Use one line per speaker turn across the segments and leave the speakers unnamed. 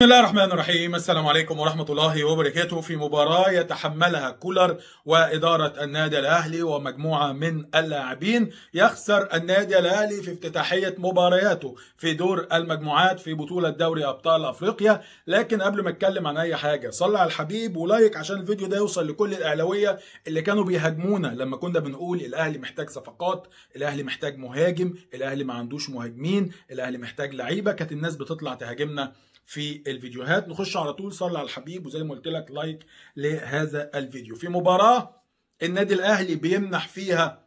بسم الله الرحمن الرحيم السلام عليكم ورحمة الله وبركاته في مباراة يتحملها كولر وإدارة النادي الأهلي ومجموعة من اللاعبين يخسر النادي الأهلي في افتتاحية مبارياته في دور المجموعات في بطولة دوري أبطال أفريقيا لكن قبل ما أتكلم عن أي حاجة صل على الحبيب ولايك عشان الفيديو ده يوصل لكل الأهلاوية اللي كانوا بيهاجمونا لما كنا بنقول الأهلي محتاج صفقات الأهلي محتاج مهاجم الأهلي ما عندوش مهاجمين الأهلي محتاج لعيبة كانت الناس بتطلع تهاجمنا في الفيديوهات نخش على طول صلي على الحبيب وزي ما قلت لك لايك لهذا الفيديو في مباراه النادي الاهلي بيمنح فيها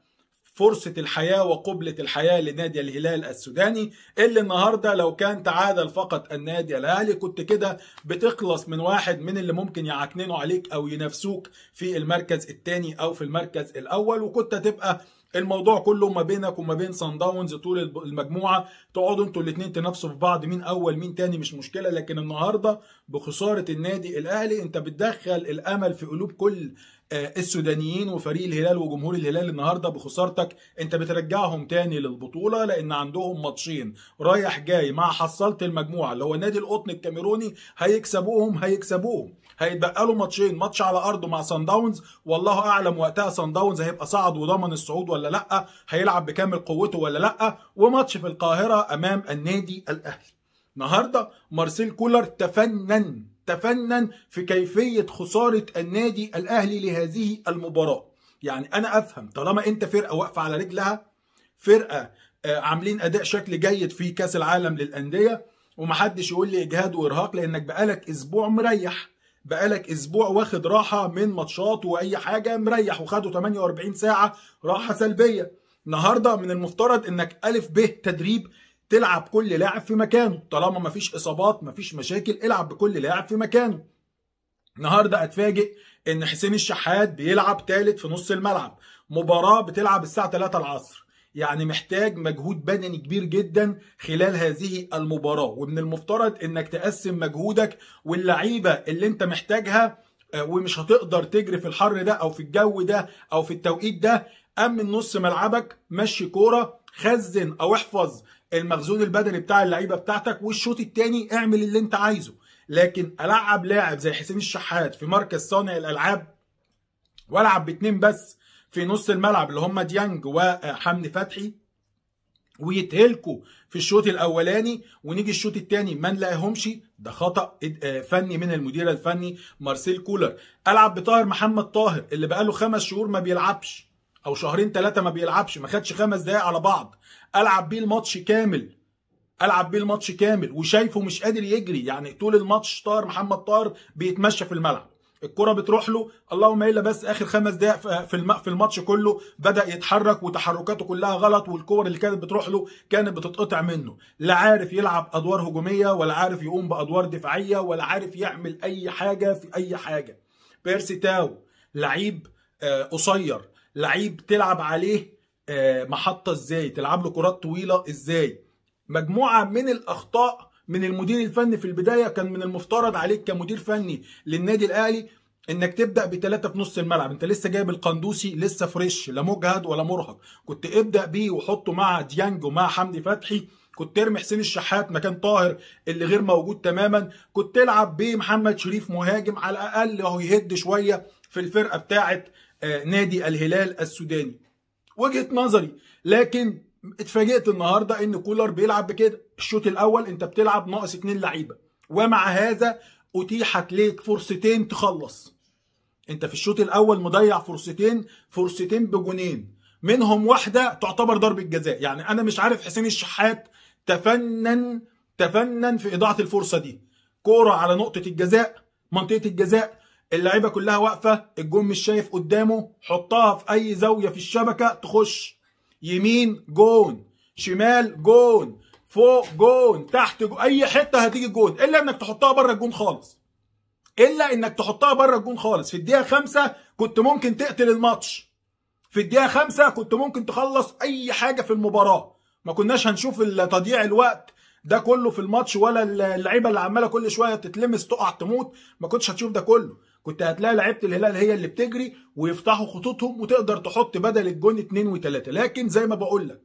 فرصة الحياة وقبلة الحياة لنادي الهلال السوداني اللي النهاردة لو كان تعادل فقط النادي الأهلي كنت كده بتخلص من واحد من اللي ممكن يعكننوا عليك أو ينافسوك في المركز الثاني أو في المركز الأول وكنت هتبقى الموضوع كله ما بينك وما بين سان داونز طول المجموعه تقعدوا انتوا الاثنين تنافسوا في بعض مين اول مين تاني مش مشكله لكن النهارده بخساره النادي الاهلي انت بتدخل الامل في قلوب كل آه، السودانيين وفريق الهلال وجمهور الهلال النهارده بخسارتك انت بترجعهم تاني للبطوله لان عندهم ماتشين رايح جاي مع حصلت المجموعه اللي هو نادي القطن الكاميروني هيكسبوهم هيكسبوهم هيتبقى له ماتشين ماتش على ارضه مع سان داونز والله اعلم وقتها سان داونز هيبقى صعد وضمن الصعود ولا لا هيلعب بكامل قوته ولا لا وماتش في القاهره امام النادي الاهلي النهارده مارسيل كولر تفنن تفنن في كيفية خسارة النادي الأهلي لهذه المباراة يعني أنا أفهم طالما أنت فرقة واقفة على رجلها فرقة آه، عاملين أداء شكل جيد في كأس العالم للأندية ومحدش يقول لي إجهاد وإرهاق لأنك بقالك أسبوع مريح بقالك أسبوع واخد راحة من ماتشات وأي حاجة مريح وخدوا 48 ساعة راحة سلبية النهارده من المفترض انك الف ب تدريب تلعب كل لاعب في مكانه طالما مفيش اصابات مفيش مشاكل العب بكل لاعب في مكانه النهارده اتفاجئ ان حسين الشحات بيلعب ثالث في نص الملعب مباراه بتلعب الساعه 3 العصر يعني محتاج مجهود بدني كبير جدا خلال هذه المباراه ومن المفترض انك تقسم مجهودك واللعيبه اللي انت محتاجها آه، ومش هتقدر تجري في الحر ده او في الجو ده او في التوقيت ده امن نص ملعبك مشي كوره خزن او احفظ المخزون البدني بتاع اللعيبه بتاعتك والشوط الثاني اعمل اللي انت عايزه لكن العب لاعب زي حسين الشحات في مركز صانع الالعاب والعب باتنين بس في نص الملعب اللي هم ديانج وحمدي فتحي ويتهلكوا في الشوط الاولاني ونيجي الشوط الثاني ما نلاقيهمش ده خطا فني من المدير الفني مارسيل كولر العب بطاهر محمد طاهر اللي بقاله خمس شهور ما بيلعبش او شهرين ثلاثه ما بيلعبش ما خدش خمس دقائق على بعض العب بيه الماتش كامل العب بيه الماتش كامل وشايفه مش قادر يجري يعني طول الماتش طار محمد طار بيتمشى في الملعب الكرة بتروح له اللهم الا بس اخر خمس دقائق في في الماتش كله بدا يتحرك وتحركاته كلها غلط والكور اللي كانت بتروح له كانت بتتقطع منه لا عارف يلعب ادوار هجوميه ولا عارف يقوم بادوار دفاعيه ولا عارف يعمل اي حاجه في اي حاجه بيرسي تاو لعيب آه، قصير لعيب تلعب عليه آه، محطه ازاي تلعب له كرات طويله ازاي مجموعه من الاخطاء من المدير الفني في البدايه كان من المفترض عليك كمدير فني للنادي الاهلي انك تبدا بثلاثه في نص الملعب انت لسه جايب القندوسي لسه فريش لا مجهد ولا مرهق كنت ابدا بيه وحطه مع ديانج ومع حمدي فتحي كنت ترمي حسين الشحات مكان طاهر اللي غير موجود تماما كنت تلعب بيه محمد شريف مهاجم على الاقل هو يهد شويه في الفرقه بتاعت آه، نادي الهلال السوداني وجهه نظري لكن اتفاجئت النهارده ان كولر بيلعب بكده الشوط الاول انت بتلعب ناقص اتنين لعيبه ومع هذا اتيحت ليك فرصتين تخلص انت في الشوط الاول مضيع فرصتين فرصتين بجونين منهم واحده تعتبر ضربه جزاء يعني انا مش عارف حسين الشحات تفنن تفنن في اضاعه الفرصه دي كوره على نقطه الجزاء منطقه الجزاء اللعيبه كلها واقفه الجون مش شايف قدامه حطها في اي زاويه في الشبكه تخش يمين جون شمال جون فوق جون تحت جون. اي حته هتيجي جون الا انك تحطها بره الجون خالص الا انك تحطها بره الجون خالص في الدقيقه خمسة كنت ممكن تقتل الماتش في الدقيقه خمسة كنت ممكن تخلص اي حاجه في المباراه ما كناش هنشوف تضييع الوقت ده كله في الماتش ولا اللعيبه اللي عماله كل شويه تتلمس تقع تموت ما كنتش هتشوف ده كله كنت هتلاقي لعيبه الهلال هي اللي بتجري ويفتحوا خطوطهم وتقدر تحط بدل الجون اتنين وتلاته لكن زي ما بقول لك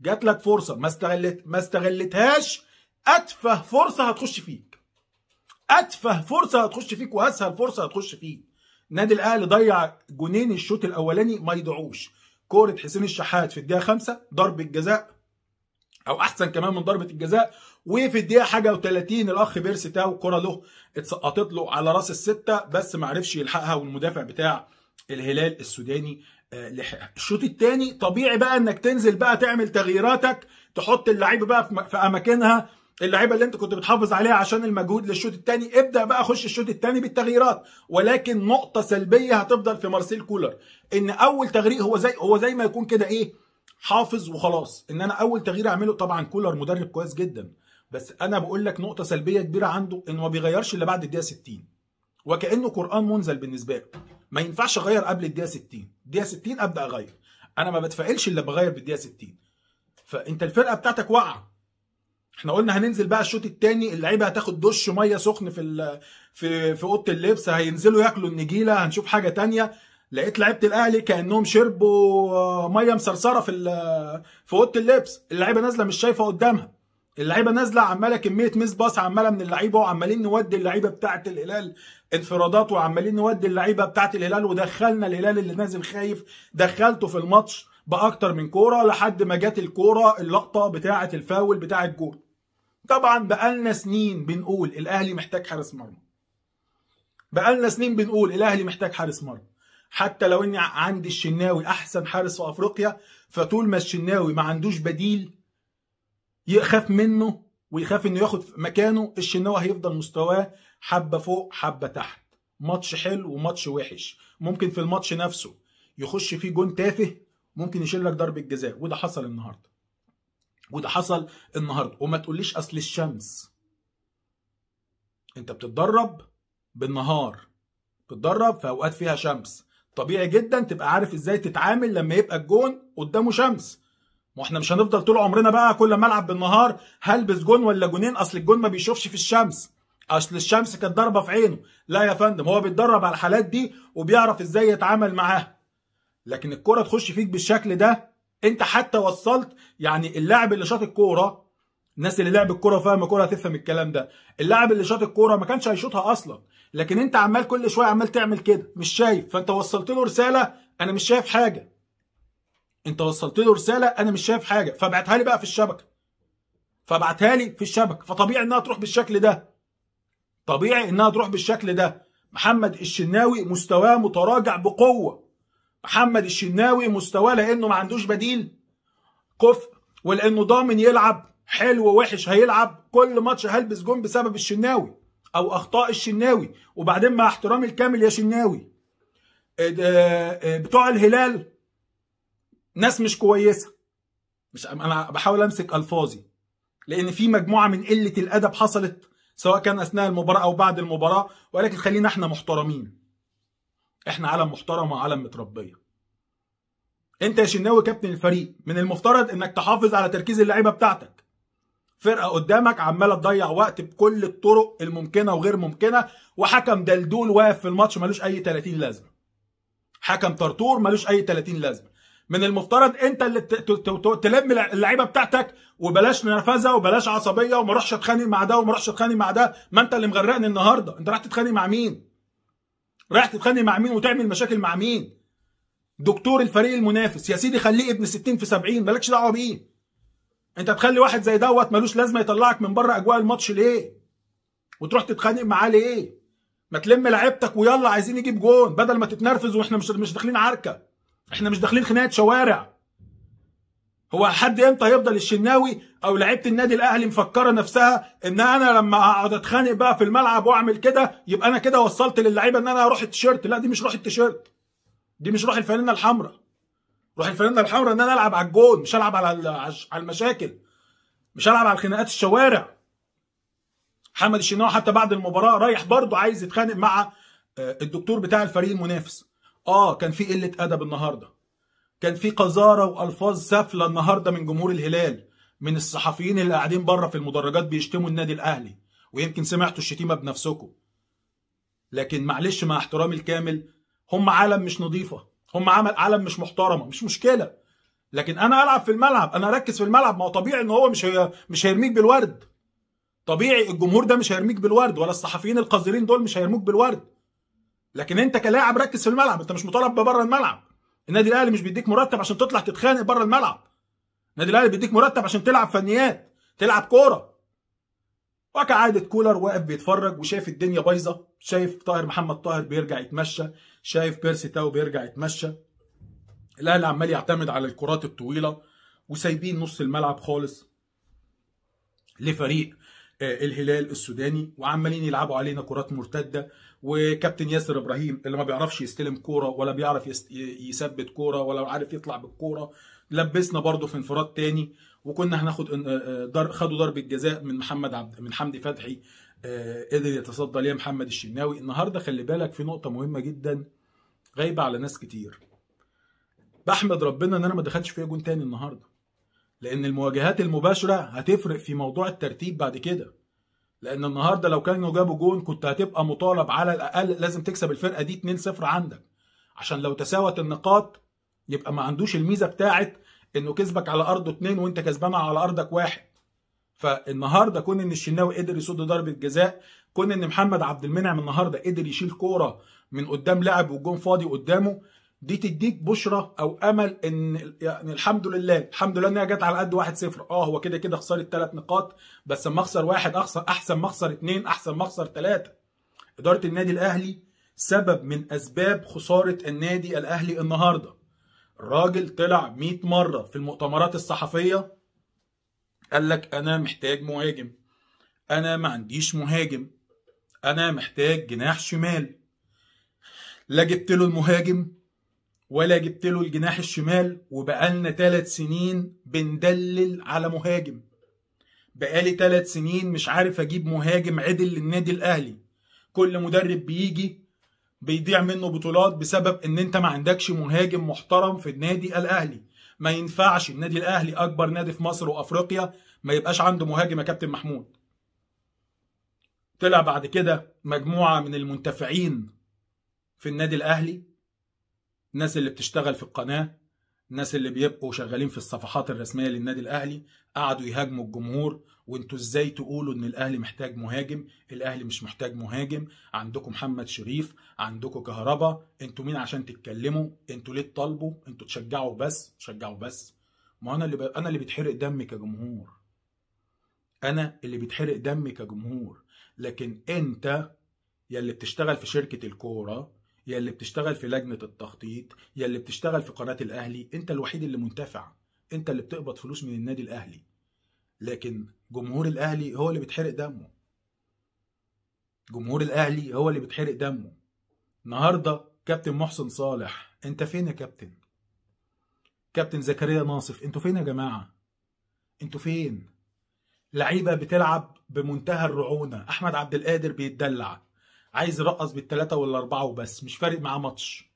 جات لك فرصه ما استغلت ما استغلتهاش اتفه فرصه هتخش فيك اتفه فرصه هتخش فيك واسهل فرصه هتخش فيك النادي الاهلي ضيع جونين الشوط الاولاني ما يضيعوش كوره حسين الشحات في الدقيقه 5 ضربه جزاء او احسن كمان من ضربه الجزاء وفي الدقيقه حاجه و30 الاخ بيرسي تاو كره له اتسقطت له على راس السته بس ما عرفش يلحقها والمدافع بتاع الهلال السوداني آه، لحقها الشوط الثاني طبيعي بقى انك تنزل بقى تعمل تغييراتك تحط اللعيبه بقى في اماكنها اللعيبه اللي انت كنت بتحافظ عليها عشان المجهود للشوط الثاني ابدا بقى خش الشوط الثاني بالتغييرات ولكن نقطه سلبيه هتفضل في مارسيل كولر ان اول تغريق هو زي هو زي ما يكون كده ايه حافظ وخلاص ان انا اول تغيير اعمله طبعا كولر مدرب كويس جدا بس انا بقول لك نقطه سلبيه كبيره عنده انه ما بيغيرش الا بعد الدقيقه 60 وكانه قران منزل بالنسبه له ما ينفعش اغير قبل الدقيقه 60 الدقيقه 60 ابدا اغير انا ما بتفائلش الا بغير بالدقيقه 60 فانت الفرقه بتاعتك واقعه احنا قلنا هننزل بقى الشوط الثاني اللعيبه هتاخد دش ميه سخن في في في اوضه اللبس هينزلوا ياكلوا النجيله هنشوف حاجه ثانيه لقيت لعيبه الاهلي كانهم شربوا آه، ميه مصرصره في آه، في اوضه اللبس اللعيبه نازله مش شايفه قدامها اللعيبه نازله عماله كميه ميس باص عماله من اللعيبه وعمالين نودي اللعيبه بتاعه الهلال انفرادات وعمالين نودي اللعيبه بتاعه الهلال ودخلنا الهلال اللي نازل خايف دخلته في الماتش باكتر من كوره لحد ما جت الكوره اللقطه بتاعه الفاول بتاعه الجول طبعا بقالنا سنين بنقول الاهلي محتاج حارس مرمى بقالنا سنين بنقول الاهلي محتاج حارس مرمى حتى لو اني عندي الشناوي احسن حارس في افريقيا فطول ما الشناوي ما عندوش بديل يخاف منه ويخاف انه ياخد مكانه الشناوي هيفضل مستواه حبه فوق حبه تحت ماتش حلو وماتش وحش ممكن في الماتش نفسه يخش فيه جون تافه ممكن يشيل لك ضربه جزاء وده حصل النهارده وده حصل النهارده وما تقوليش اصل الشمس انت بتتدرب بالنهار بتتدرب في اوقات فيها شمس طبيعي جدا تبقى عارف ازاي تتعامل لما يبقى الجون قدامه شمس ما احنا مش هنفضل طول عمرنا بقى كل ما العب بالنهار هلبس جون ولا جونين اصل الجون ما بيشوفش في الشمس اصل الشمس كانت ضاربه في عينه لا يا فندم هو بيتدرب على الحالات دي وبيعرف ازاي يتعامل معاها لكن الكره تخش فيك بالشكل ده انت حتى وصلت يعني اللاعب اللي شاط الكوره الناس اللي لعب الكوره فاهم الكوره هتفهم الكلام ده اللاعب اللي شاط الكوره ما كانش هيشوطها اصلا لكن انت عمال كل شويه عمال تعمل كده مش شايف فانت وصلت له رساله انا مش شايف حاجه انت وصلت له رساله انا مش شايف حاجه فابعتها لي بقى في الشبكه فابعتها لي في الشبكه فطبيعي انها تروح بالشكل ده طبيعي انها تروح بالشكل ده محمد الشناوي مستواه متراجع بقوه محمد الشناوي مستواه لانه ما عندوش بديل كفء ولانه ضامن يلعب حلو ووحش هيلعب كل ماتش هلبس جون بسبب الشناوي او اخطاء الشناوي وبعدين مع احترامي الكامل يا شناوي آه، آه، بتوع الهلال ناس مش كويسه مش انا بحاول امسك الفاظي لان في مجموعه من قله الادب حصلت سواء كان اثناء المباراه او بعد المباراه ولكن خلينا احنا محترمين احنا عالم محترم وعالم متربيه انت يا شناوي كابتن الفريق من المفترض انك تحافظ على تركيز اللعيبه بتاعتك فرقه قدامك عماله تضيع وقت بكل الطرق الممكنه وغير ممكنه وحكم دلدول واقف في الماتش ملوش اي 30 لازمه حكم طرطور ملوش اي 30 لازمه من المفترض انت اللي تلم اللعيبه بتاعتك وبلاش نرفزه وبلاش عصبيه وما اروحش اتخانق مع ده وما اروحش اتخانق مع ده ما انت اللي مغرقني النهارده انت رايح تتخانق مع مين رايح تتخانق مع مين وتعمل مشاكل مع مين دكتور الفريق المنافس يا سيدي خليه ابن 60 في 70 مالكش دعوه بيه انت تخلي واحد زي دوت ملوش لازمه يطلعك من بره اجواء الماتش ليه وتروح تتخانق معاه ليه ما تلم لعيبتك ويلا عايزين نجيب جون بدل ما تتنرفز واحنا مش مش داخلين عركه احنا مش داخلين خناقه شوارع هو حد امتى هيفضل الشناوي او لعيبه النادي الاهلي مفكره نفسها ان انا لما اقعد اتخانق بقى في الملعب واعمل كده يبقى انا كده وصلت للعيبه ان انا اروح التيشيرت لا دي مش روح التيشيرت دي مش روح الفانله الحمراء روح الفرنه الحمراء ان انا العب على الجون مش العب على على المشاكل مش العب على خناقات الشوارع محمد الشناوي حتى بعد المباراه رايح برضه عايز يتخانق مع آه، الدكتور بتاع الفريق المنافس اه كان في قله ادب النهارده كان في قذاره والفاظ سافله النهارده من جمهور الهلال من الصحفيين اللي قاعدين بره في المدرجات بيشتموا النادي الاهلي ويمكن سمعتوا الشتيمه بنفسكم لكن معلش مع احترامي الكامل هم عالم مش نظيفه هم عمل عالم مش محترمه مش مشكله لكن انا العب في الملعب انا اركز في الملعب ما هو طبيعي ان هو مش هي... مش هيرميك بالورد طبيعي الجمهور ده مش هيرميك بالورد ولا الصحفيين القذرين دول مش هيرموك بالورد لكن انت كلاعب ركز في الملعب انت مش مطالب بره الملعب النادي الاهلي مش بيديك مرتب عشان تطلع تتخانق بره الملعب النادي الاهلي بيديك مرتب عشان تلعب فنيات تلعب كوره وكعادة كولر واقف بيتفرج وشايف الدنيا بايظة شايف طاهر محمد طاهر بيرجع يتمشى شايف بيرسي تاو بيرجع يتمشى الاهلي عمال يعتمد على الكرات الطويلة وسايبين نص الملعب خالص لفريق آه، الهلال السوداني وعمالين يلعبوا علينا كرات مرتده وكابتن ياسر ابراهيم اللي ما بيعرفش يستلم كوره ولا بيعرف يثبت كوره ولا عارف يطلع بالكوره لبسنا برضه في انفراد تاني وكنا هناخد آه، آه، در خدوا ضربه جزاء من محمد عبد من حمدي فتحي آه، قدر يتصدى ليها محمد الشناوي النهارده خلي بالك في نقطه مهمه جدا غايبه على ناس كتير بحمد ربنا ان انا ما دخلتش فيها جون تاني النهارده لان المواجهات المباشره هتفرق في موضوع الترتيب بعد كده لان النهارده لو كانوا جابوا جون كنت هتبقى مطالب على الاقل لازم تكسب الفرقه دي 2-0 عندك عشان لو تساوت النقاط يبقى ما عندوش الميزه بتاعت انه كسبك على ارضه اتنين وانت كسبان على ارضك واحد فالنهارده كون ان الشناوي قدر يصد ضربه جزاء كون ان محمد عبد المنعم النهارده قدر يشيل كوره من قدام لاعب والجون فاضي قدامه دي تديك بشرة او امل ان يعني الحمد لله الحمد لله انها جت على قد 1-0 اه هو كده كده خساره ثلاث نقاط بس اما اخسر واحد اخسر احسن ما اخسر اثنين احسن ما اخسر ثلاثه اداره النادي الاهلي سبب من اسباب خساره النادي الاهلي النهارده الراجل طلع 100 مره في المؤتمرات الصحفيه قال لك انا محتاج مهاجم انا ما عنديش مهاجم انا محتاج جناح شمال لا جبت له المهاجم ولا جبت له الجناح الشمال وبقالنا ثلاث سنين بندلل على مهاجم بقالي ثلاث سنين مش عارف اجيب مهاجم عدل للنادي الاهلي كل مدرب بيجي بيضيع منه بطولات بسبب ان انت ما عندكش مهاجم محترم في النادي الاهلي ما ينفعش النادي الاهلي اكبر نادي في مصر وافريقيا ما يبقاش عنده مهاجم يا كابتن محمود طلع بعد كده مجموعه من المنتفعين في النادي الاهلي الناس اللي بتشتغل في القناه الناس اللي بيبقوا شغالين في الصفحات الرسميه للنادي الاهلي قعدوا يهاجموا الجمهور وانتوا ازاي تقولوا ان الاهلي محتاج مهاجم الاهلي مش محتاج مهاجم عندكم محمد شريف عندكم كهربا انتوا مين عشان تتكلموا انتوا ليه تطالبوا انتوا تشجعوا بس تشجعوا بس ما انا اللي ب... انا اللي بيتحرق دمي كجمهور انا اللي بيتحرق دمي كجمهور لكن انت يا اللي بتشتغل في شركه الكوره يا اللي بتشتغل في لجنه التخطيط يا اللي بتشتغل في قناه الاهلي انت الوحيد اللي منتفع انت اللي بتقبض فلوس من النادي الاهلي لكن جمهور الاهلي هو اللي بيتحرق دمه جمهور الاهلي هو اللي بيتحرق دمه النهارده كابتن محسن صالح انت فين يا كابتن كابتن زكريا ناصف انتوا فين يا جماعه انتوا فين لعيبه بتلعب بمنتهى الرعونه احمد عبد القادر بيتدلع عايز يرقص بالثلاثه والاربعه وبس مش فارق معاه ماتش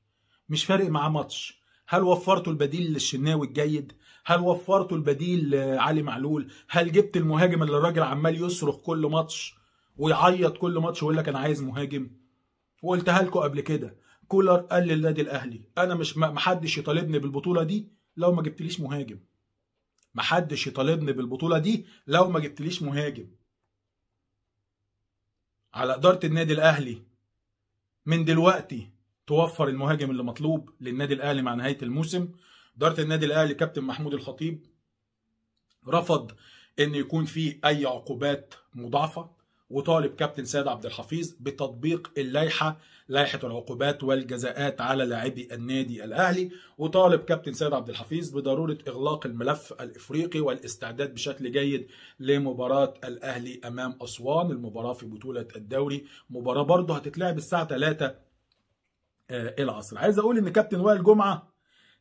مش فارق معاه ماتش هل وفرتوا البديل للشناوي الجيد هل وفرت البديل لعلي معلول هل جبت المهاجم اللي الراجل عمال يصرخ كل ماتش ويعيط كل ماتش ويقول لك انا عايز مهاجم وقلتها لكم قبل كده كولر قال للنادي الاهلي انا مش محدش يطالبني بالبطوله دي لو ما جبتليش مهاجم محدش يطالبني بالبطوله دي لو ما جبتليش مهاجم على اداره النادي الاهلي من دلوقتي توفر المهاجم اللي مطلوب للنادي الاهلي مع نهايه الموسم اداره النادي الاهلي كابتن محمود الخطيب رفض ان يكون في اي عقوبات مضاعفه وطالب كابتن سيد عبد الحفيظ بتطبيق اللائحه لائحه العقوبات والجزاءات على لاعبي النادي الاهلي وطالب كابتن سيد عبد الحفيظ بضروره اغلاق الملف الافريقي والاستعداد بشكل جيد لمباراه الاهلي امام اسوان المباراه في بطوله الدوري مباراه برضه هتتلعب الساعه 3 آه، العصر عايز اقول ان كابتن وائل جمعه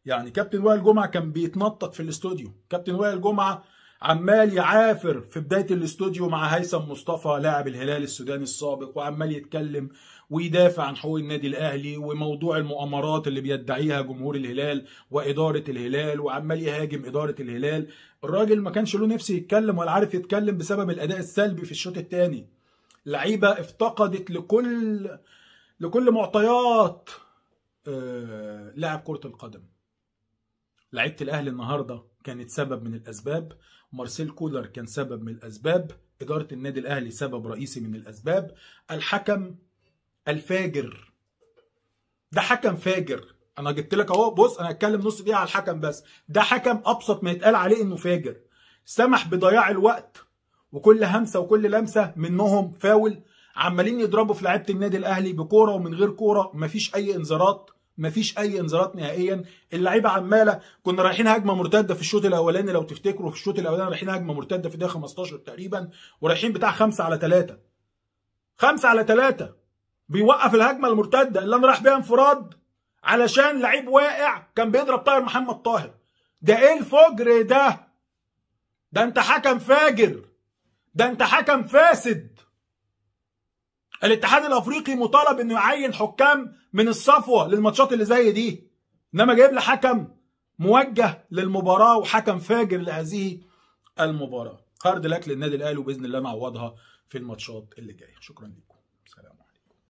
يعني كابتن وائل جمعه كان بيتنطط في الاستوديو كابتن وائل جمعه عمال يعافر في بدايه الاستوديو مع هيثم مصطفى لاعب الهلال السوداني السابق وعمال يتكلم ويدافع عن حقوق النادي الاهلي وموضوع المؤامرات اللي بيدعيها جمهور الهلال واداره الهلال وعمال يهاجم اداره الهلال الراجل ما كانش له نفس يتكلم ولا عارف يتكلم بسبب الاداء السلبي في الشوط الثاني لعيبه افتقدت لكل لكل معطيات آه، لاعب كره القدم لعيبه الاهلي النهارده كانت سبب من الاسباب مارسيل كولر كان سبب من الاسباب اداره النادي الاهلي سبب رئيسي من الاسباب الحكم الفاجر ده حكم فاجر انا جبت لك اهو بص انا هتكلم نص دقيقه على الحكم بس ده حكم ابسط ما يتقال عليه انه فاجر سمح بضياع الوقت وكل همسه وكل لمسه منهم فاول عمالين يضربوا في لعيبه النادي الاهلي بكوره ومن غير كوره مفيش اي انذارات مفيش اي انذارات نهائيا اللعيبه عماله كنا رايحين هجمه مرتده في الشوط الاولاني لو تفتكروا في الشوط الاولاني رايحين هجمه مرتده في دقيقه 15 تقريبا ورايحين بتاع 5 على 3 5 على 3 بيوقف الهجمه المرتده اللي انا راح بيها انفراد علشان لعيب واقع كان بيضرب طاهر محمد طاهر ده ايه الفجر ده ده انت حكم فاجر ده انت حكم فاسد الاتحاد الافريقي مطالب انه يعين حكام من الصفوه للماتشات اللي زي دي انما جايب لي حكم موجه للمباراه وحكم فاجر لهذه المباراه هارد لك للنادي الاهلي وباذن الله نعوضها في الماتشات اللي جايه شكرا لكم